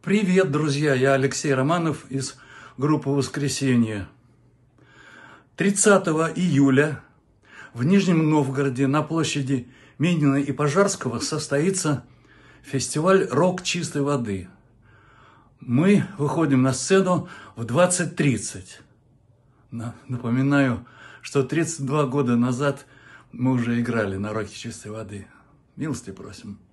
Привет, друзья! Я Алексей Романов из группы «Воскресенье». 30 июля в Нижнем Новгороде на площади Минина и Пожарского состоится фестиваль «Рок чистой воды». Мы выходим на сцену в 20.30. Напоминаю, что 32 года назад мы уже играли на «Роке чистой воды». Милости просим.